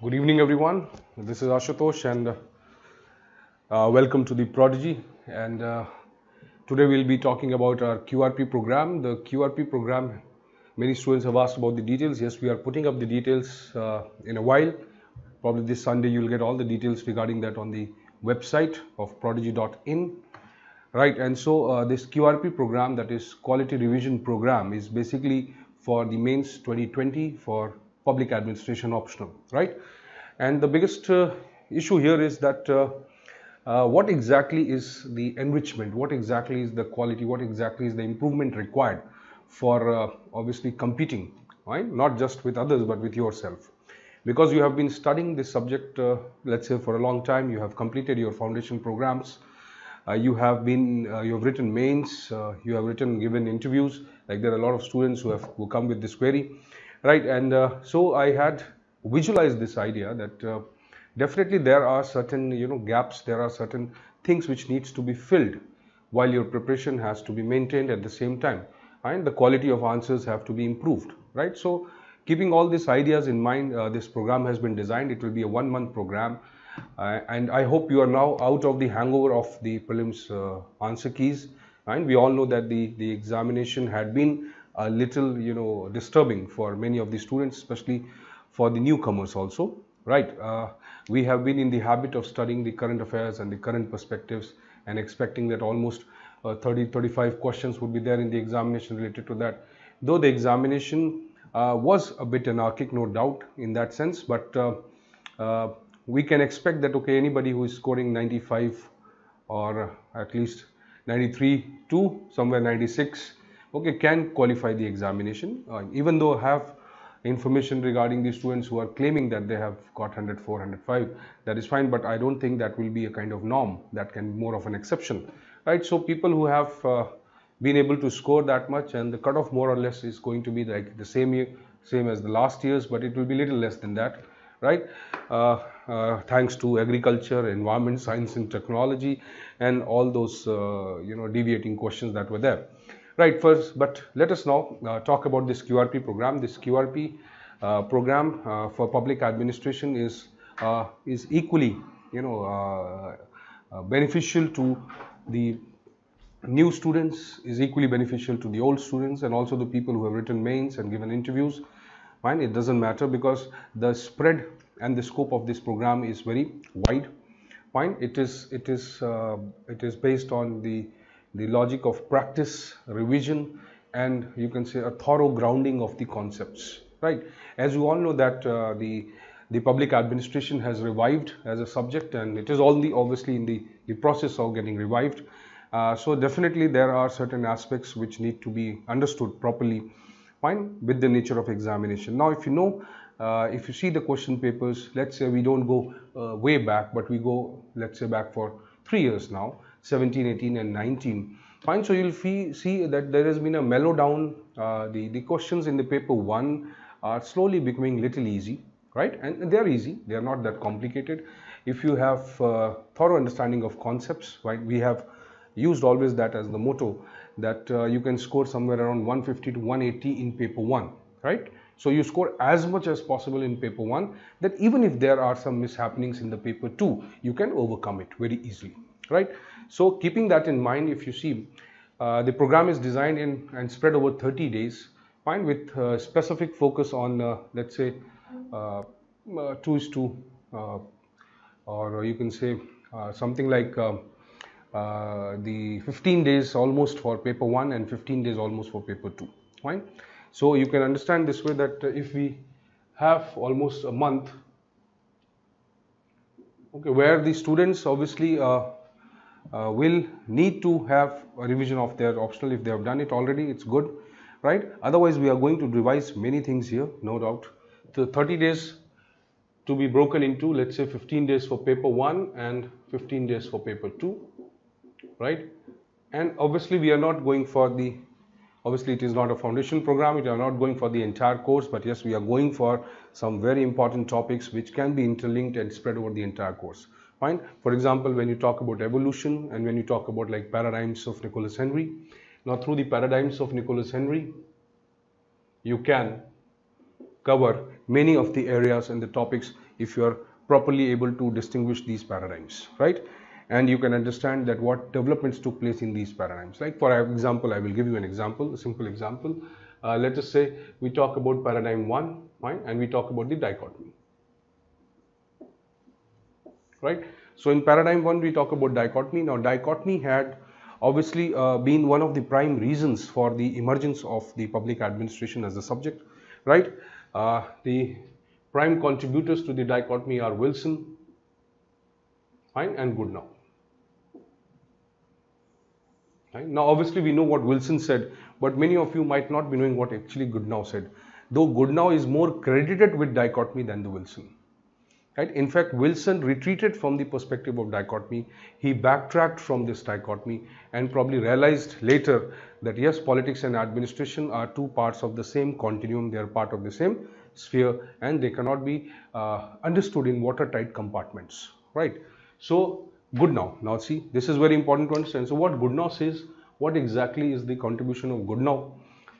Good evening, everyone. This is Ashutosh, and uh, welcome to the Prodigy. And uh, today we'll be talking about our QRP program. The QRP program, many students have asked about the details. Yes, we are putting up the details uh, in a while. Probably this Sunday, you'll get all the details regarding that on the website of prodigy.in. Right, and so uh, this QRP program, that is Quality Revision Program, is basically for the mains 2020 for public administration optional, right? And the biggest uh, issue here is that uh, uh, what exactly is the enrichment, what exactly is the quality, what exactly is the improvement required for uh, obviously competing, right? Not just with others, but with yourself. Because you have been studying this subject, uh, let's say for a long time, you have completed your foundation programs, uh, you have been uh, you have written mains uh, you have written given interviews like there are a lot of students who have who come with this query right and uh, so i had visualized this idea that uh, definitely there are certain you know gaps there are certain things which needs to be filled while your preparation has to be maintained at the same time and the quality of answers have to be improved right so keeping all these ideas in mind uh, this program has been designed it will be a one month program uh, and i hope you are now out of the hangover of the prelims uh, answer keys and we all know that the the examination had been a little you know disturbing for many of the students especially for the newcomers also right uh, we have been in the habit of studying the current affairs and the current perspectives and expecting that almost uh, 30 35 questions would be there in the examination related to that though the examination uh, was a bit anarchic no doubt in that sense but uh, uh, we can expect that okay anybody who is scoring 95 or at least 93 to somewhere 96 okay can qualify the examination uh, even though have information regarding the students who are claiming that they have got 104 105 that is fine but i don't think that will be a kind of norm that can be more of an exception right so people who have uh, been able to score that much and the cutoff more or less is going to be like the same year, same as the last year's but it will be little less than that right uh, uh, thanks to agriculture environment science and technology and all those uh, you know deviating questions that were there Right, first, but let us now uh, talk about this QRP program. This QRP uh, program uh, for public administration is uh, is equally, you know, uh, uh, beneficial to the new students, is equally beneficial to the old students, and also the people who have written mains and given interviews. Fine, it doesn't matter because the spread and the scope of this program is very wide. Fine, it is it is it is based on the the logic of practice, revision, and you can say a thorough grounding of the concepts, right? As you all know that uh, the the public administration has revived as a subject and it is only obviously in the, the process of getting revived. Uh, so definitely there are certain aspects which need to be understood properly fine with the nature of examination. Now if you know, uh, if you see the question papers, let's say we don't go uh, way back but we go let's say back for three years now. 17, 18 and 19. Fine, so you'll fee, see that there has been a mellow down, uh, the, the questions in the paper 1 are slowly becoming little easy, right? And they are easy, they are not that complicated. If you have uh, thorough understanding of concepts, right? We have used always that as the motto that uh, you can score somewhere around 150 to 180 in paper 1, right? So you score as much as possible in paper 1 that even if there are some mishappenings in the paper 2, you can overcome it very easily, right? So keeping that in mind, if you see, uh, the program is designed in, and spread over 30 days, fine, with uh, specific focus on, uh, let's say, 2 is 2, or you can say uh, something like um, uh, the 15 days almost for paper 1 and 15 days almost for paper 2, fine. So you can understand this way that uh, if we have almost a month okay, where the students obviously uh, uh, will need to have a revision of their optional if they have done it already it's good right otherwise we are going to revise many things here no doubt the 30 days to be broken into let's say 15 days for paper 1 and 15 days for paper 2 right and obviously we are not going for the obviously it is not a foundation program we are not going for the entire course but yes we are going for some very important topics which can be interlinked and spread over the entire course Fine. For example, when you talk about evolution and when you talk about like paradigms of Nicholas Henry, now through the paradigms of Nicholas Henry, you can cover many of the areas and the topics if you are properly able to distinguish these paradigms, right? And you can understand that what developments took place in these paradigms. Like for example, I will give you an example, a simple example. Uh, let us say we talk about paradigm one, fine, And we talk about the dichotomy right? So in paradigm one, we talk about dichotomy. Now dichotomy had obviously uh, been one of the prime reasons for the emergence of the public administration as a subject, right? Uh, the prime contributors to the dichotomy are Wilson, fine, and Goodnow. Right? Now, obviously, we know what Wilson said, but many of you might not be knowing what actually Goodnow said, though Goodnow is more credited with dichotomy than the Wilson. Right? In fact, Wilson retreated from the perspective of dichotomy. He backtracked from this dichotomy and probably realized later that yes, politics and administration are two parts of the same continuum. They are part of the same sphere and they cannot be uh, understood in watertight compartments. Right? So, Goodnow. Now see, this is very important to understand. So, what Goodnow says, what exactly is the contribution of Goodnow?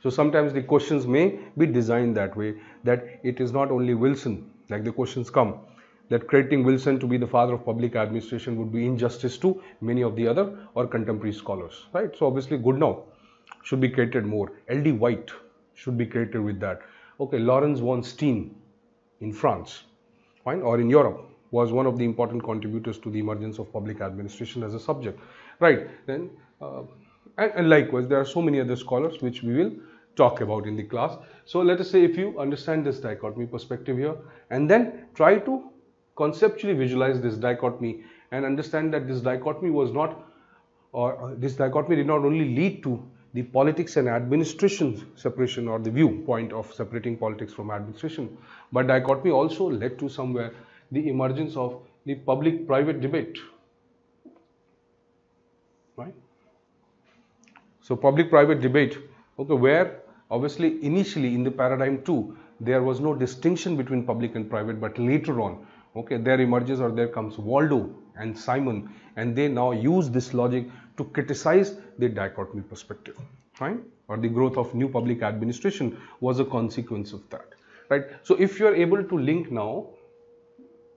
So, sometimes the questions may be designed that way that it is not only Wilson like the questions come that crediting Wilson to be the father of public administration would be injustice to many of the other or contemporary scholars, right? So obviously Goodnow should be credited more. L.D. White should be credited with that. Okay, Lawrence von Steen in France, fine, or in Europe was one of the important contributors to the emergence of public administration as a subject, right? Then, uh, and, and likewise, there are so many other scholars which we will talk about in the class. So let us say if you understand this dichotomy perspective here and then try to conceptually visualize this dichotomy and understand that this dichotomy was not or uh, this dichotomy did not only lead to the politics and administration separation or the viewpoint of separating politics from administration but dichotomy also led to somewhere the emergence of the public private debate right so public private debate okay where obviously initially in the paradigm 2 there was no distinction between public and private but later on okay there emerges or there comes waldo and simon and they now use this logic to criticize the dichotomy perspective right or the growth of new public administration was a consequence of that right so if you are able to link now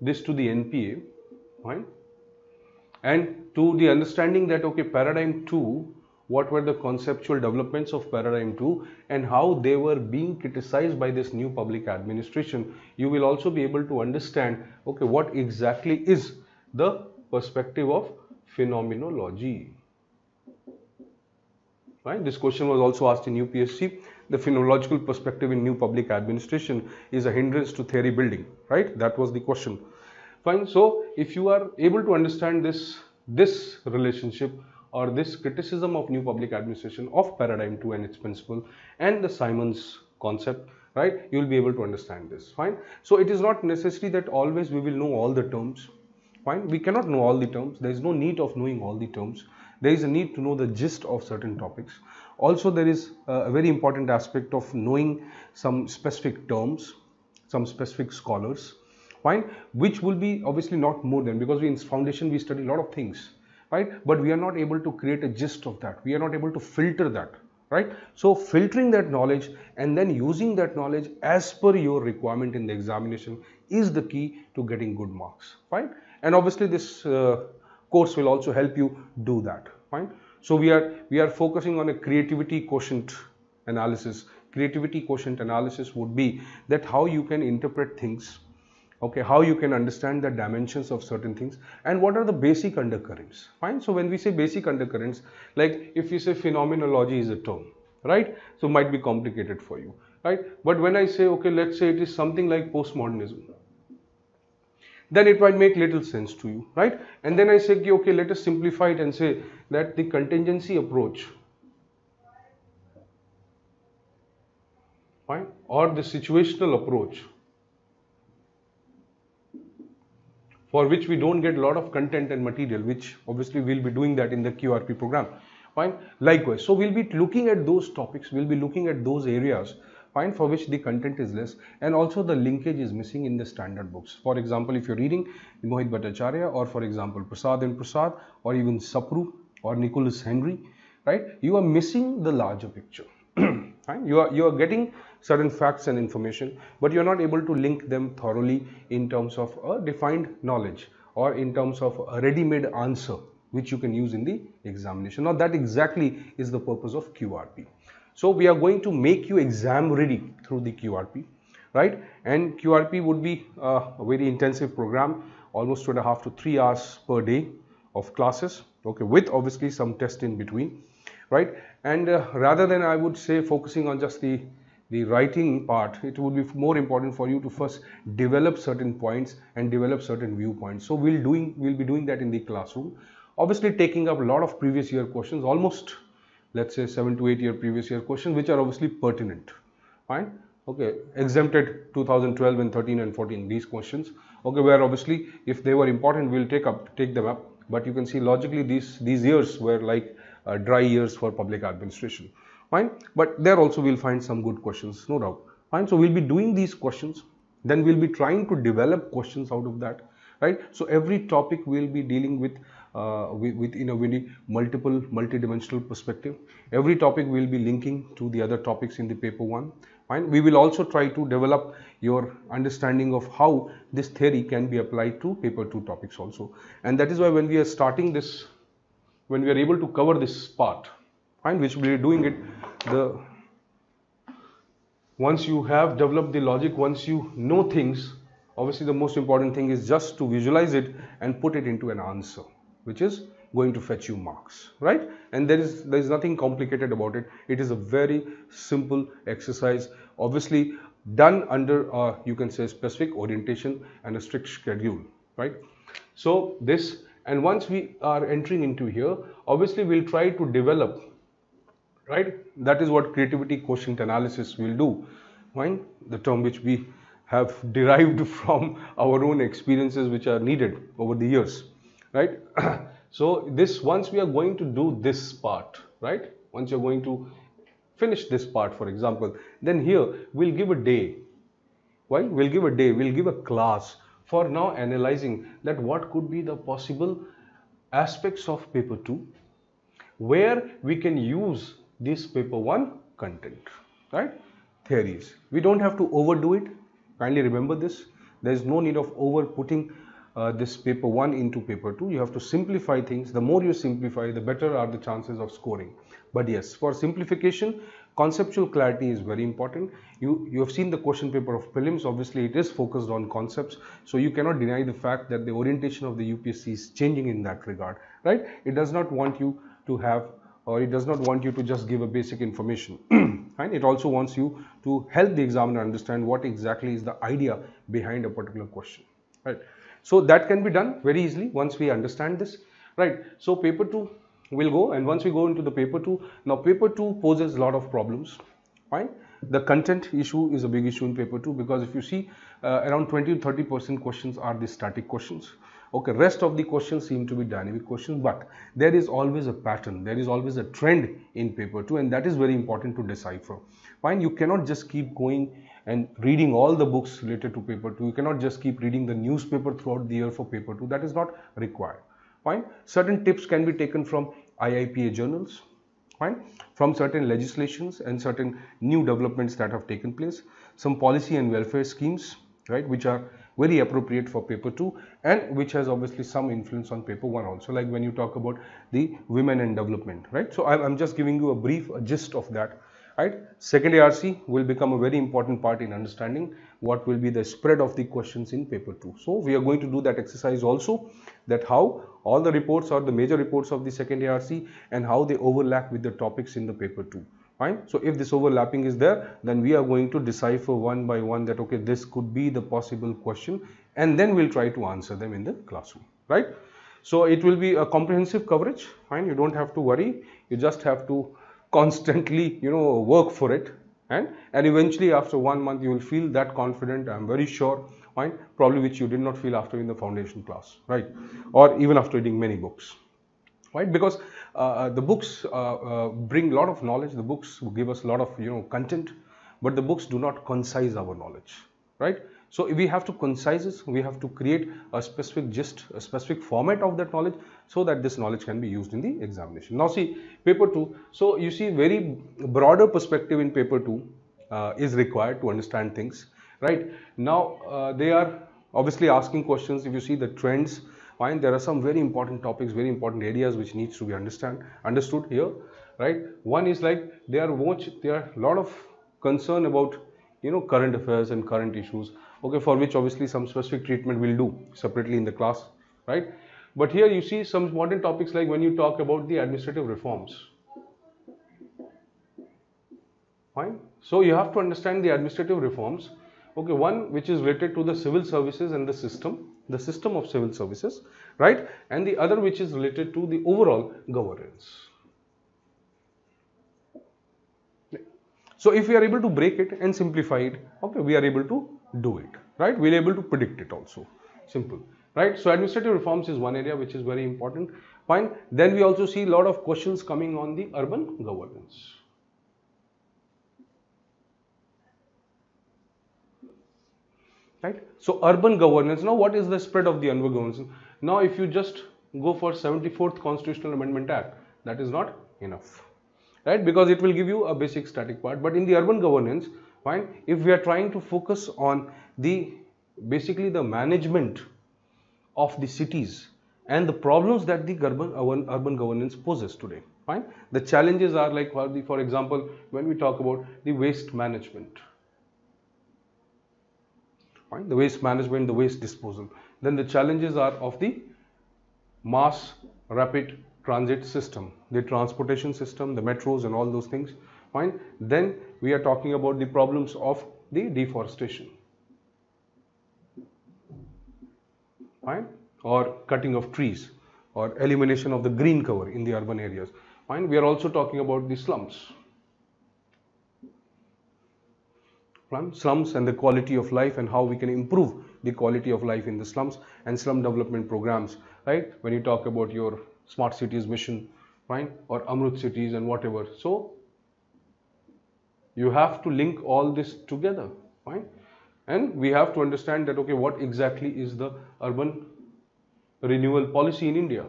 this to the npa right and to the understanding that okay paradigm 2 what were the conceptual developments of Paradigm 2 and how they were being criticized by this new public administration. You will also be able to understand, okay, what exactly is the perspective of phenomenology. Right? This question was also asked in UPSC. The phenomenological perspective in new public administration is a hindrance to theory building, right? That was the question. Fine. So, if you are able to understand this this relationship or this criticism of new public administration of paradigm 2 and its principle and the Simon's concept right you will be able to understand this fine so it is not necessary that always we will know all the terms fine we cannot know all the terms there is no need of knowing all the terms there is a need to know the gist of certain topics also there is a very important aspect of knowing some specific terms some specific scholars fine which will be obviously not more than because we in foundation we study a lot of things right? But we are not able to create a gist of that. We are not able to filter that, right? So filtering that knowledge and then using that knowledge as per your requirement in the examination is the key to getting good marks, fine? And obviously this uh, course will also help you do that, fine? So we are, we are focusing on a creativity quotient analysis. Creativity quotient analysis would be that how you can interpret things okay how you can understand the dimensions of certain things and what are the basic undercurrents fine so when we say basic undercurrents like if you say phenomenology is a term right so might be complicated for you right but when i say okay let's say it is something like postmodernism then it might make little sense to you right and then i say okay let us simplify it and say that the contingency approach fine or the situational approach for which we don't get a lot of content and material, which obviously we'll be doing that in the QRP program. Fine. Likewise, so we'll be looking at those topics, we'll be looking at those areas fine for which the content is less and also the linkage is missing in the standard books. For example, if you're reading Mohit Bhattacharya or for example Prasad and Prasad or even Sapru or Nicholas Henry, right? You are missing the larger picture. You are you are getting certain facts and information but you're not able to link them thoroughly in terms of a defined knowledge or in terms of a ready-made answer which you can use in the examination. Now that exactly is the purpose of QRP. So we are going to make you exam ready through the QRP, right? And QRP would be uh, a very intensive program, almost two and a half to three hours per day of classes, okay, with obviously some test in between, right? And uh, rather than I would say focusing on just the the writing part, it would be more important for you to first develop certain points and develop certain viewpoints. So we'll doing we'll be doing that in the classroom. Obviously, taking up a lot of previous year questions, almost let's say seven to eight year previous year questions, which are obviously pertinent. Fine. Okay, exempted 2012 and 13 and 14 these questions. Okay, where obviously if they were important, we'll take up take them up. But you can see logically these these years were like uh, dry years for public administration fine but there also we'll find some good questions no doubt fine so we'll be doing these questions then we'll be trying to develop questions out of that right so every topic we'll be dealing with uh, with, you in a really multiple multidimensional perspective every topic we'll be linking to the other topics in the paper one fine we will also try to develop your understanding of how this theory can be applied to paper two topics also and that is why when we are starting this when we are able to cover this part and which will be doing it the once you have developed the logic once you know things obviously the most important thing is just to visualize it and put it into an answer which is going to fetch you marks right and there is there is nothing complicated about it it is a very simple exercise obviously done under uh, you can say specific orientation and a strict schedule right so this and once we are entering into here obviously we'll try to develop right that is what creativity quotient analysis will do fine the term which we have derived from our own experiences which are needed over the years right so this once we are going to do this part right once you're going to finish this part for example then here we'll give a day why we'll give a day we'll give a class for now analyzing that what could be the possible aspects of paper 2 where we can use this paper 1 content, right? Theories. We don't have to overdo it. Kindly remember this. There is no need of over putting uh, this paper 1 into paper 2. You have to simplify things. The more you simplify, the better are the chances of scoring. But yes, for simplification, conceptual clarity is very important. You, you have seen the question paper of prelims. Obviously, it is focused on concepts. So you cannot deny the fact that the orientation of the UPSC is changing in that regard, right? It does not want you to have or it does not want you to just give a basic information and it also wants you to help the examiner understand what exactly is the idea behind a particular question right so that can be done very easily once we understand this right so paper 2 will go and once we go into the paper 2 now paper 2 poses a lot of problems right? the content issue is a big issue in paper 2 because if you see uh, around 20 to 30 percent questions are the static questions okay rest of the questions seem to be dynamic questions but there is always a pattern there is always a trend in paper 2 and that is very important to decipher fine you cannot just keep going and reading all the books related to paper 2 you cannot just keep reading the newspaper throughout the year for paper 2 that is not required fine certain tips can be taken from IIPA journals fine from certain legislations and certain new developments that have taken place some policy and welfare schemes right which are very appropriate for paper 2 and which has obviously some influence on paper 1 also like when you talk about the women and development right. So, I am just giving you a brief a gist of that right. Second ARC will become a very important part in understanding what will be the spread of the questions in paper 2. So, we are going to do that exercise also that how all the reports or the major reports of the second ARC and how they overlap with the topics in the paper 2 fine so if this overlapping is there then we are going to decipher one by one that okay this could be the possible question and then we'll try to answer them in the classroom right so it will be a comprehensive coverage fine you don't have to worry you just have to constantly you know work for it and and eventually after one month you will feel that confident i'm very sure fine probably which you did not feel after in the foundation class right or even after reading many books right because uh, uh, the books uh, uh bring a lot of knowledge the books give us a lot of you know content but the books do not concise our knowledge right so we have to concise this we have to create a specific gist a specific format of that knowledge so that this knowledge can be used in the examination now see paper 2 so you see very broader perspective in paper 2 uh, is required to understand things right now uh, they are obviously asking questions if you see the trends fine there are some very important topics very important areas which needs to be understand understood here right one is like there are much there are lot of concern about you know current affairs and current issues okay for which obviously some specific treatment will do separately in the class right but here you see some important topics like when you talk about the administrative reforms fine so you have to understand the administrative reforms okay one which is related to the civil services and the system the system of civil services, right? And the other which is related to the overall governance. So if we are able to break it and simplify it, okay, we are able to do it, right? we are able to predict it also, simple, right? So administrative reforms is one area which is very important. Fine. Then we also see a lot of questions coming on the urban governance. right so urban governance now what is the spread of the urban governance now if you just go for 74th constitutional amendment act that is not enough right because it will give you a basic static part but in the urban governance fine if we are trying to focus on the basically the management of the cities and the problems that the urban, urban governance poses today fine the challenges are like for example when we talk about the waste management fine the waste management the waste disposal then the challenges are of the mass rapid transit system the transportation system the metros and all those things fine then we are talking about the problems of the deforestation fine or cutting of trees or elimination of the green cover in the urban areas fine we are also talking about the slums slums and the quality of life and how we can improve the quality of life in the slums and slum development programs right when you talk about your smart cities mission right or amrut cities and whatever so you have to link all this together right and we have to understand that okay what exactly is the urban renewal policy in india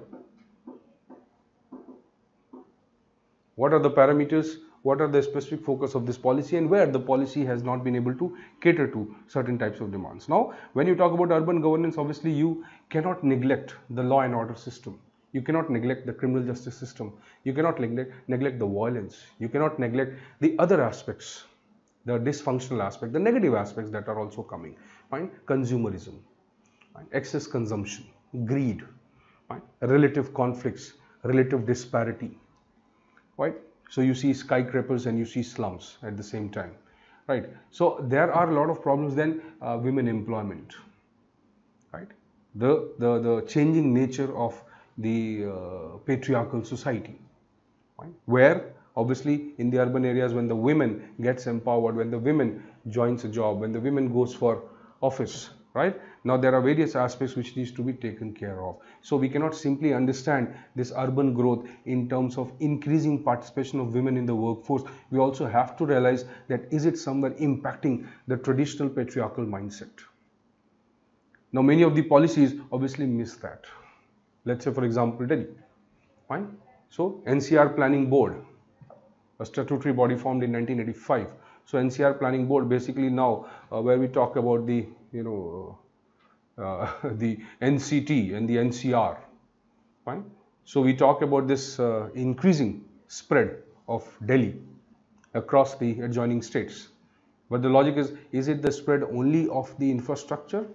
what are the parameters what are the specific focus of this policy and where the policy has not been able to cater to certain types of demands. Now, when you talk about urban governance, obviously you cannot neglect the law and order system. You cannot neglect the criminal justice system. You cannot neglect, neglect the violence. You cannot neglect the other aspects, the dysfunctional aspect, the negative aspects that are also coming. Fine? Consumerism, fine? excess consumption, greed, fine? relative conflicts, relative disparity. Right? So you see skyscrapers and you see slums at the same time, right? So there are a lot of problems then uh, women employment, right? The, the, the changing nature of the uh, patriarchal society, right? where obviously in the urban areas when the women gets empowered, when the women joins a job, when the women goes for office, right? Now there are various aspects which needs to be taken care of. So we cannot simply understand this urban growth in terms of increasing participation of women in the workforce. We also have to realize that is it somewhere impacting the traditional patriarchal mindset. Now many of the policies obviously miss that. Let's say for example Delhi. Fine. So NCR Planning Board, a statutory body formed in 1985. So NCR Planning Board basically now uh, where we talk about the you know uh, the NCT and the NCR. Fine. So we talk about this uh, increasing spread of Delhi across the adjoining states. But the logic is, is it the spread only of the infrastructure,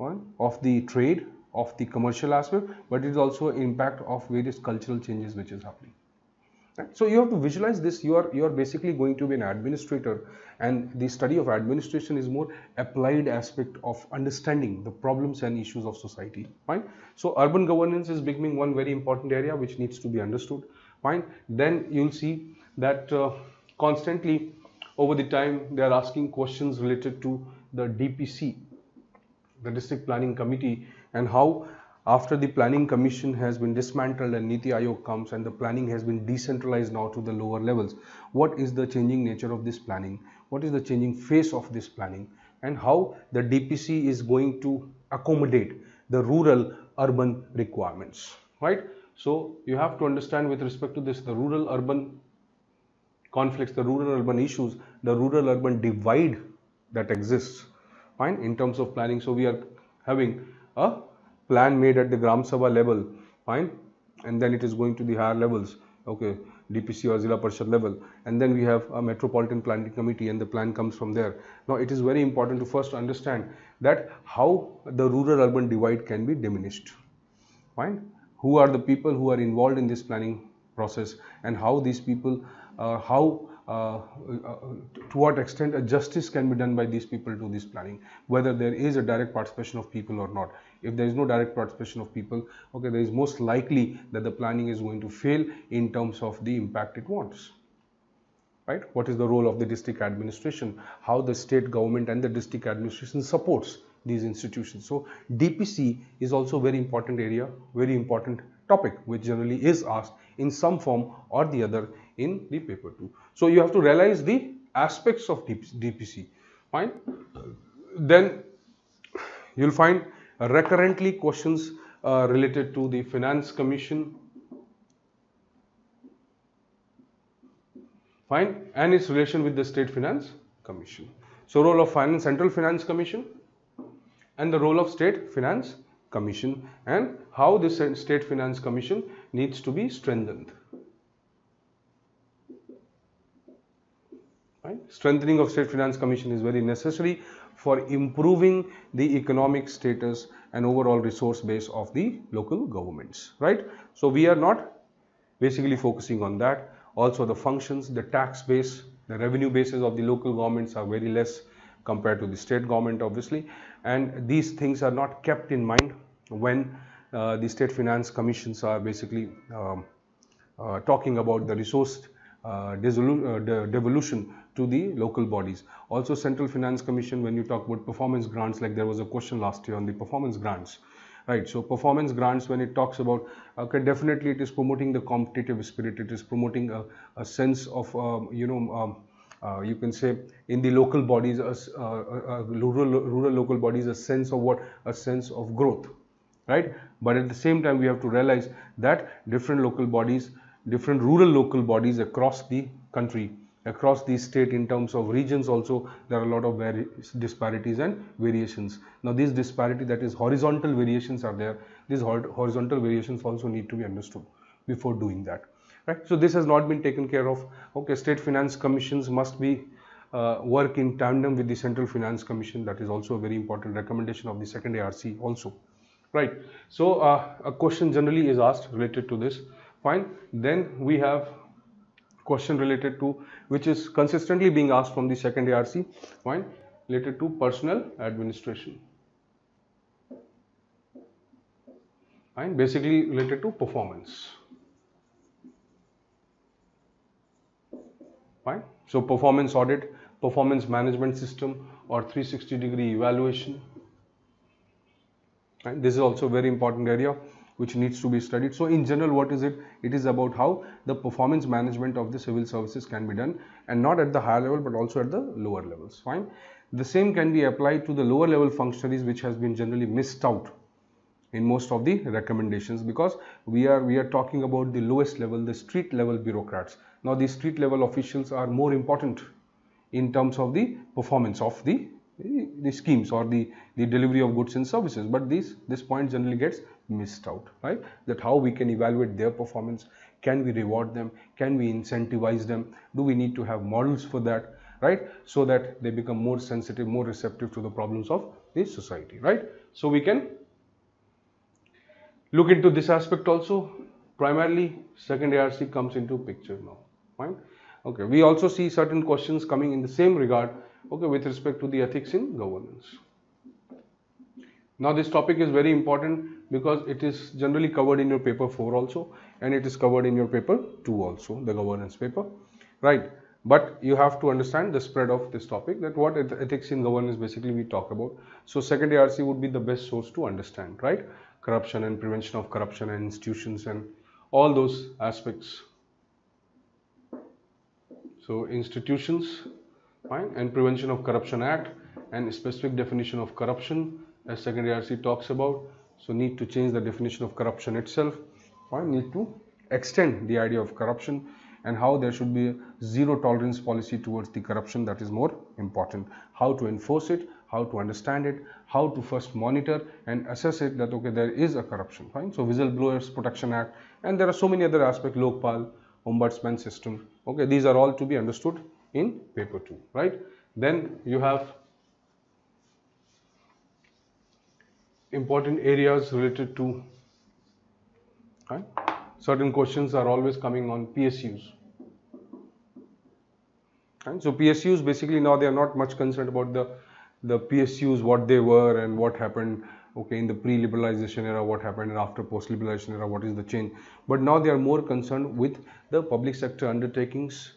of the trade, of the commercial aspect, but it is also impact of various cultural changes which is happening. So you have to visualize this. You are you are basically going to be an administrator, and the study of administration is more applied aspect of understanding the problems and issues of society. Fine. So urban governance is becoming one very important area which needs to be understood. Fine. Then you'll see that uh, constantly over the time they are asking questions related to the DPC, the District Planning Committee, and how after the planning commission has been dismantled and Niti Aayog comes and the planning has been decentralized now to the lower levels, what is the changing nature of this planning? What is the changing face of this planning? And how the DPC is going to accommodate the rural urban requirements, right? So you have to understand with respect to this, the rural urban conflicts, the rural urban issues, the rural urban divide that exists, fine, in terms of planning. So we are having a plan made at the Gram Sabha level, fine, and then it is going to the higher levels, okay, DPC or Zilla Parishad level, and then we have a Metropolitan Planning Committee, and the plan comes from there. Now, it is very important to first understand that how the rural-urban divide can be diminished, fine. Who are the people who are involved in this planning process, and how these people, uh, how uh, uh, to what extent a justice can be done by these people to this planning, whether there is a direct participation of people or not if there is no direct participation of people okay there is most likely that the planning is going to fail in terms of the impact it wants right what is the role of the district administration how the state government and the district administration supports these institutions so dpc is also very important area very important topic which generally is asked in some form or the other in the paper 2 so you have to realize the aspects of dpc fine then you'll find recurrently questions uh, related to the finance commission fine and its relation with the state finance commission so role of finance central finance commission and the role of state finance commission and how this uh, state finance commission needs to be strengthened right strengthening of state finance commission is very necessary for improving the economic status and overall resource base of the local governments, right? So, we are not basically focusing on that. Also, the functions, the tax base, the revenue bases of the local governments are very less compared to the state government obviously and these things are not kept in mind when uh, the state finance commissions are basically um, uh, talking about the resource uh, uh devolution to the local bodies. Also Central Finance Commission when you talk about performance grants like there was a question last year on the performance grants. Right, so performance grants when it talks about, okay, definitely it is promoting the competitive spirit, it is promoting a, a sense of, um, you know, um, uh, you can say in the local bodies, uh, uh, rural, rural local bodies, a sense of what? A sense of growth, right? But at the same time, we have to realize that different local bodies, different rural local bodies across the country across the state in terms of regions also there are a lot of disparities and variations. Now these disparity that is horizontal variations are there. These horizontal variations also need to be understood before doing that. Right. So this has not been taken care of. Okay, state finance commissions must be uh, work in tandem with the central finance commission. That is also a very important recommendation of the second ARC also. Right. So uh, a question generally is asked related to this. Fine. Then we have question related to which is consistently being asked from the second ARC point related to personal administration. And basically related to performance. Fine. So performance audit, performance management system or 360 degree evaluation. fine. this is also very important area which needs to be studied. So in general, what is it? It is about how the performance management of the civil services can be done and not at the higher level but also at the lower levels. Fine. The same can be applied to the lower level functionaries which has been generally missed out in most of the recommendations because we are we are talking about the lowest level the street level bureaucrats now the street level officials are more important in terms of the performance of the the schemes or the the delivery of goods and services but this this point generally gets missed out right that how we can evaluate their performance can we reward them can we incentivize them do we need to have models for that right so that they become more sensitive more receptive to the problems of the society right so we can look into this aspect also primarily second arc comes into picture now right okay we also see certain questions coming in the same regard okay with respect to the ethics in governance now this topic is very important because it is generally covered in your paper 4 also and it is covered in your paper 2 also, the governance paper, right. But you have to understand the spread of this topic that what ethics in governance basically we talk about. So second ARC would be the best source to understand, right. Corruption and prevention of corruption and institutions and all those aspects. So institutions, fine, and prevention of corruption act and specific definition of corruption as secondary RC talks about. So need to change the definition of corruption itself Fine, need to extend the idea of corruption and how there should be a zero tolerance policy towards the corruption that is more important. How to enforce it, how to understand it, how to first monitor and assess it that okay there is a corruption. Fine. So Whistleblowers Protection Act and there are so many other aspects, Lokpal, Ombudsman system. Okay, these are all to be understood in paper 2, right? Then you have important areas related to certain questions are always coming on PSUs. So PSUs basically now they are not much concerned about the the PSUs what they were and what happened okay in the pre-liberalization era what happened and after post-liberalization era what is the change but now they are more concerned with the public sector undertakings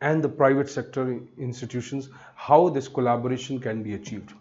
and the private sector institutions how this collaboration can be achieved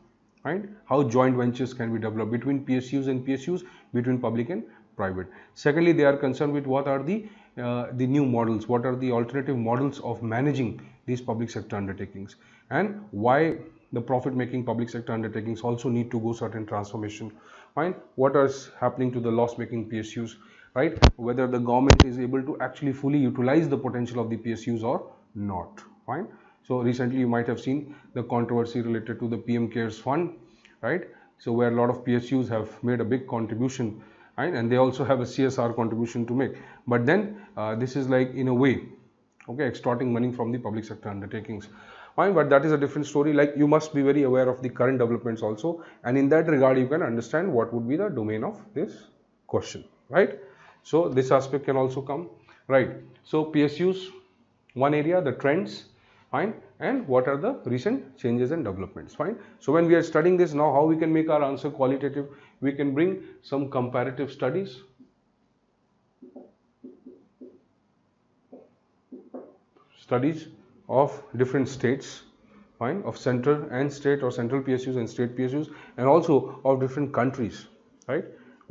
right? How joint ventures can be developed between PSUs and PSUs, between public and private. Secondly, they are concerned with what are the uh, the new models, what are the alternative models of managing these public sector undertakings and why the profit making public sector undertakings also need to go certain transformation, right? What is happening to the loss making PSUs, right? Whether the government is able to actually fully utilize the potential of the PSUs or not, right? So recently you might have seen the controversy related to the PM CARES fund, right? So where a lot of PSUs have made a big contribution, right? And they also have a CSR contribution to make. But then uh, this is like in a way, okay, extorting money from the public sector undertakings. Fine, but that is a different story. Like you must be very aware of the current developments also, and in that regard, you can understand what would be the domain of this question, right? So this aspect can also come, right? So PSUs, one area, the trends, fine and what are the recent changes and developments fine so when we are studying this now how we can make our answer qualitative we can bring some comparative studies studies of different states fine of central and state or central PSUs and state PSUs and also of different countries right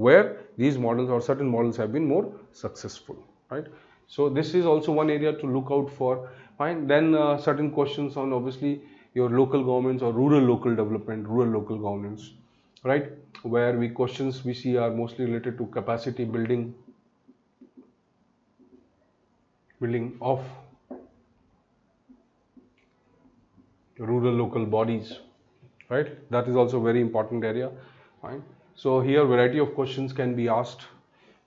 where these models or certain models have been more successful right so this is also one area to look out for Fine. Then uh, certain questions on obviously your local governments or rural local development, rural local governance, right? Where we questions we see are mostly related to capacity building, building of rural local bodies, right? That is also very important area. Fine. So here variety of questions can be asked.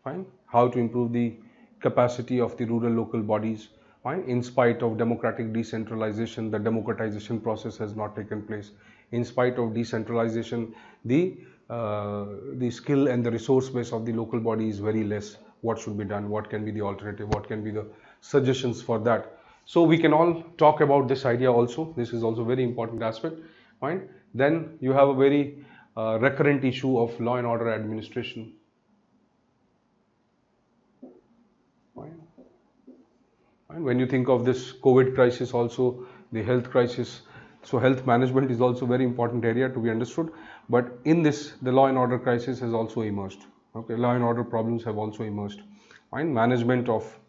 Fine. How to improve the capacity of the rural local bodies Fine. In spite of democratic decentralization, the democratization process has not taken place. In spite of decentralization, the uh, the skill and the resource base of the local body is very less. What should be done? What can be the alternative? What can be the suggestions for that? So we can all talk about this idea also. This is also very important aspect. Fine. Then you have a very uh, recurrent issue of law and order administration And when you think of this COVID crisis, also the health crisis, so health management is also very important area to be understood. But in this, the law and order crisis has also emerged. Okay, law and order problems have also emerged. Fine, management of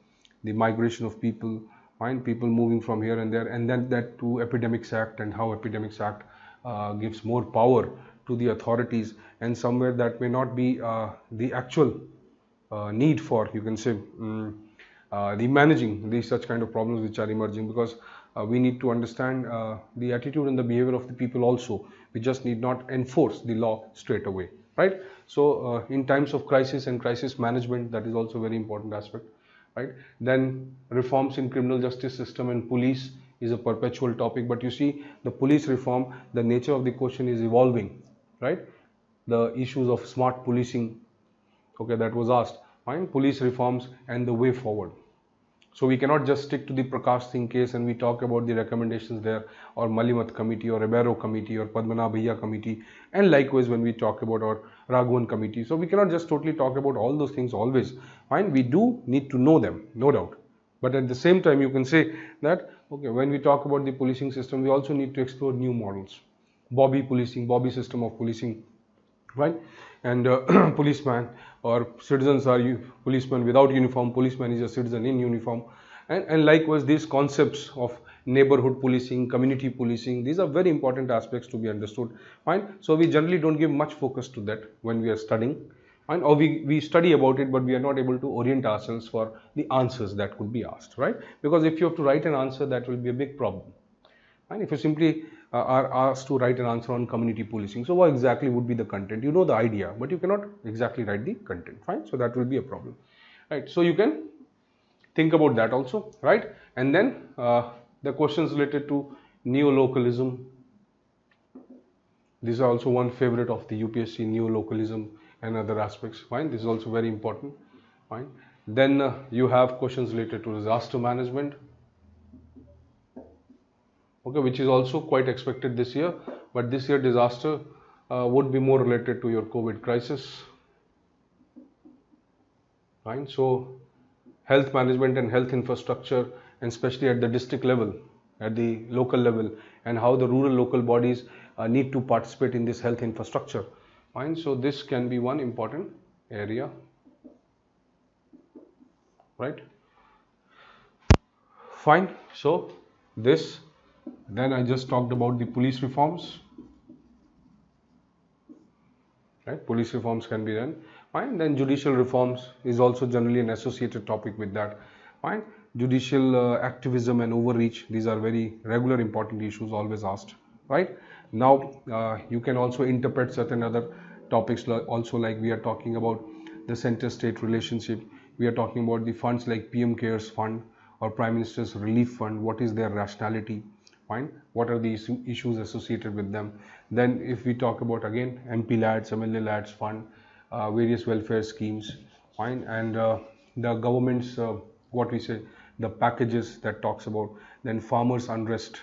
the migration of people, fine, people moving from here and there, and then that to Epidemics Act and how Epidemics Act uh, gives more power to the authorities, and somewhere that may not be uh, the actual uh, need for, you can say. Um, uh, the managing these such kind of problems which are emerging because uh, we need to understand uh, the attitude and the behavior of the people also. We just need not enforce the law straight away, right? So in times of crisis and crisis management, that is also very important aspect, right? Then reforms in criminal justice system and police is a perpetual topic but you see the police reform the nature of the question is evolving right the issues of smart policing okay that was asked fine police reforms and the way forward so we cannot just stick to the Prakash Singh case and we talk about the recommendations there or Malimat committee or Ribeiro committee or Padmanabhaiah committee and likewise when we talk about our Raghavan committee. So we cannot just totally talk about all those things always. Fine, we do need to know them, no doubt. But at the same time you can say that okay, when we talk about the policing system, we also need to explore new models. Bobby policing, Bobby system of policing, right? and uh, policeman or citizens are policemen without uniform, policeman is a citizen in uniform. And, and likewise, these concepts of neighborhood policing, community policing, these are very important aspects to be understood. Fine. So, we generally don't give much focus to that when we are studying. and Or we, we study about it, but we are not able to orient ourselves for the answers that could be asked, right? Because if you have to write an answer, that will be a big problem. And if you simply uh, are asked to write an answer on community policing. So what exactly would be the content? You know the idea, but you cannot exactly write the content, fine? So that will be a problem, right? So you can think about that also, right? And then uh, the questions related to neolocalism. These are also one favorite of the UPSC, neolocalism and other aspects, fine? This is also very important, fine? Then uh, you have questions related to disaster management, okay which is also quite expected this year but this year disaster uh, would be more related to your covid crisis right so health management and health infrastructure and especially at the district level at the local level and how the rural local bodies uh, need to participate in this health infrastructure right so this can be one important area right fine so this then I just talked about the police reforms. Right? Police reforms can be done. Fine. Then judicial reforms is also generally an associated topic with that. Fine. Judicial uh, activism and overreach. These are very regular important issues always asked. Right. Now uh, you can also interpret certain other topics also like we are talking about the center-state relationship. We are talking about the funds like PM CARES fund or Prime Minister's Relief Fund. What is their rationality? fine what are the issues associated with them then if we talk about again mp lads mla lads fund uh, various welfare schemes fine and uh, the government's uh, what we say the packages that talks about then farmers unrest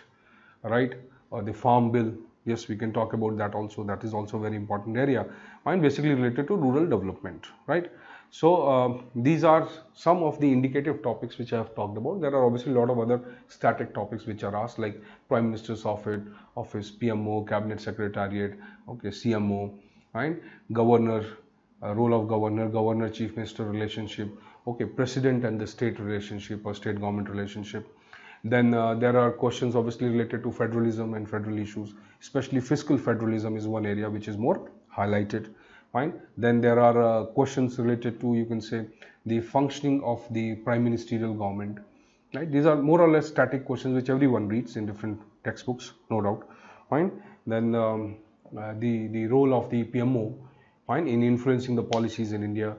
right or the farm bill yes we can talk about that also that is also very important area and basically related to rural development right so, uh, these are some of the indicative topics which I have talked about. There are obviously a lot of other static topics which are asked like Prime Minister's Office, Office PMO, Cabinet Secretariat, okay, CMO, right? Governor, uh, role of Governor, Governor Chief Minister relationship, okay, President and the state relationship or state government relationship. Then uh, there are questions obviously related to federalism and federal issues, especially fiscal federalism is one area which is more highlighted fine then there are uh, questions related to you can say the functioning of the prime ministerial government right these are more or less static questions which everyone reads in different textbooks no doubt fine then um, uh, the the role of the pmo fine in influencing the policies in india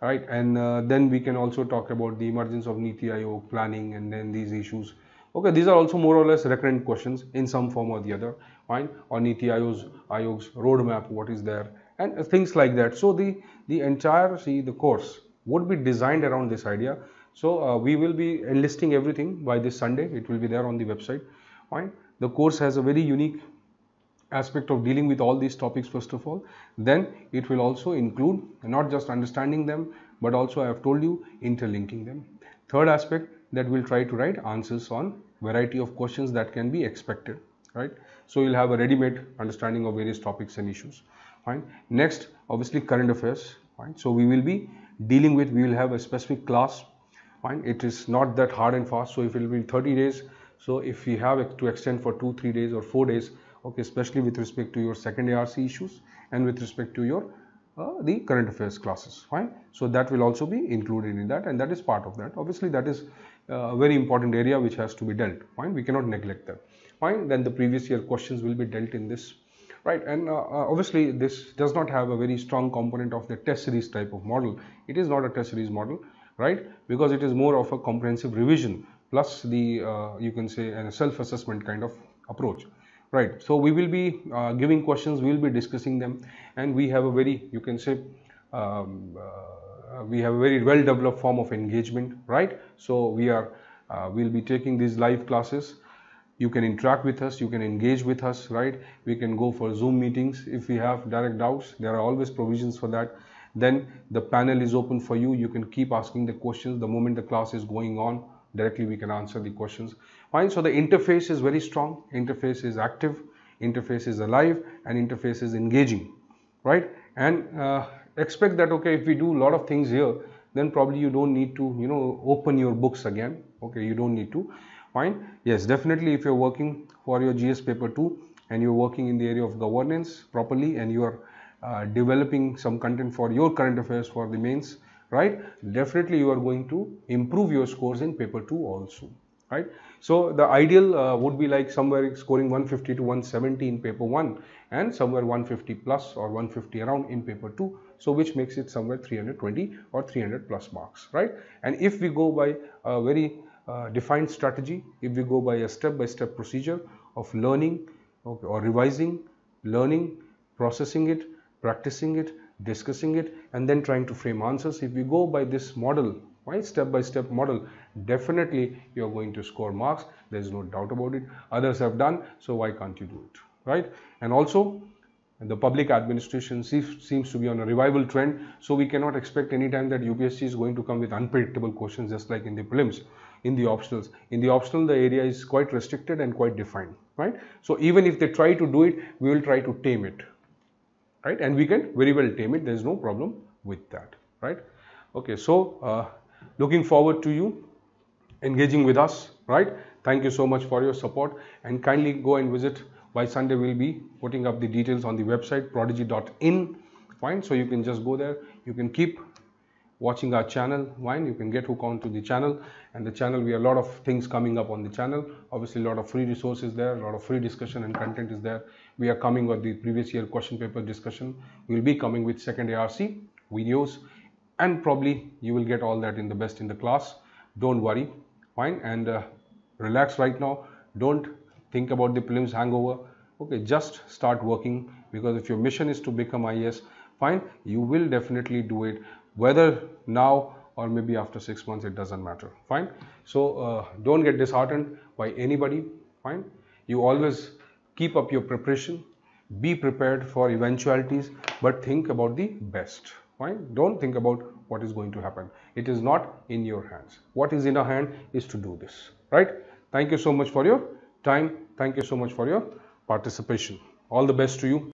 right and uh, then we can also talk about the emergence of niti aayog planning and then these issues okay these are also more or less recurrent questions in some form or the other fine or niti ayog's roadmap what is there and things like that. So, the, the entire see the course would be designed around this idea. So, uh, we will be enlisting everything by this Sunday, it will be there on the website. Fine. The course has a very unique aspect of dealing with all these topics first of all. Then it will also include not just understanding them, but also I have told you interlinking them. Third aspect that we'll try to write answers on variety of questions that can be expected, right? So you'll have a ready-made understanding of various topics and issues fine next obviously current affairs fine so we will be dealing with we will have a specific class fine it is not that hard and fast so if it will be 30 days so if we have to extend for 2 3 days or 4 days okay especially with respect to your second ARC issues and with respect to your uh, the current affairs classes fine so that will also be included in that and that is part of that obviously that is uh, a very important area which has to be dealt fine we cannot neglect that fine then the previous year questions will be dealt in this Right, and uh, uh, obviously this does not have a very strong component of the test series type of model. It is not a test series model, right? Because it is more of a comprehensive revision plus the, uh, you can say, a self-assessment kind of approach right so we will be uh, giving questions we will be discussing them and we have a very you can say um, uh, we have a very well developed form of engagement right so we are uh, we'll be taking these live classes you can interact with us you can engage with us right we can go for zoom meetings if we have direct doubts there are always provisions for that then the panel is open for you you can keep asking the questions the moment the class is going on directly we can answer the questions fine so the interface is very strong interface is active interface is alive and interface is engaging right and uh, expect that okay if we do a lot of things here then probably you don't need to you know open your books again okay you don't need to fine yes definitely if you're working for your gs paper 2 and you're working in the area of governance properly and you are uh, developing some content for your current affairs for the mains right definitely you are going to improve your scores in paper 2 also right so the ideal uh, would be like somewhere scoring 150 to 170 in paper 1 and somewhere 150 plus or 150 around in paper 2 so which makes it somewhere 320 or 300 plus marks right and if we go by a very uh, defined strategy if we go by a step by step procedure of learning okay, or revising, learning, processing it, practicing it, discussing it and then trying to frame answers. If we go by this model, right, step by step model, definitely you are going to score marks. There is no doubt about it. Others have done, so why can't you do it, right? And also the public administration seems to be on a revival trend, so we cannot expect any time that UPSC is going to come with unpredictable questions just like in the prelims in the optionals. In the optional, the area is quite restricted and quite defined, right? So even if they try to do it, we will try to tame it, right? And we can very well tame it. There is no problem with that, right? Okay, so uh, looking forward to you engaging with us, right? Thank you so much for your support and kindly go and visit. By Sunday, we'll be putting up the details on the website prodigy.in. Fine, so you can just go there. You can keep watching our channel wine you can get hooked on to the channel and the channel we have a lot of things coming up on the channel obviously a lot of free resources there a lot of free discussion and content is there we are coming with the previous year question paper discussion we'll be coming with second arc videos and probably you will get all that in the best in the class don't worry fine and uh, relax right now don't think about the prelims hangover okay just start working because if your mission is to become IS fine you will definitely do it whether now or maybe after six months it doesn't matter fine so uh, don't get disheartened by anybody fine you always keep up your preparation be prepared for eventualities but think about the best fine don't think about what is going to happen it is not in your hands what is in our hand is to do this right thank you so much for your time thank you so much for your participation all the best to you